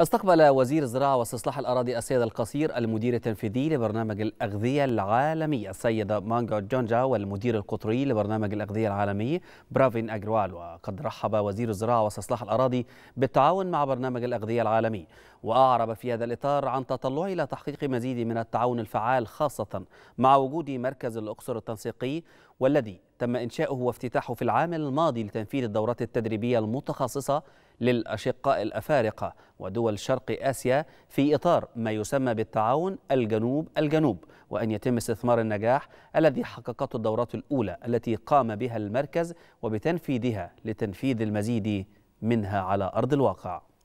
استقبل وزير الزراعة واستصلاح الأراضي السيد القصير المدير التنفيذي لبرنامج الأغذية العالمي السيدة مانجا جونجا والمدير القطري لبرنامج الأغذية العالمي برافين أجروال وقد رحب وزير الزراعة واستصلاح الأراضي بالتعاون مع برنامج الأغذية العالمي وأعرب في هذا الإطار عن تطلعه إلى تحقيق مزيد من التعاون الفعال خاصة مع وجود مركز الأقصر التنسيقي والذي تم إنشاؤه وافتتاحه في العام الماضي لتنفيذ الدورات التدريبية المتخصصة للأشقاء الأفارقة ودول شرق آسيا في إطار ما يسمى بالتعاون الجنوب الجنوب وأن يتم استثمار النجاح الذي حققته الدورات الأولى التي قام بها المركز وبتنفيذها لتنفيذ المزيد منها على أرض الواقع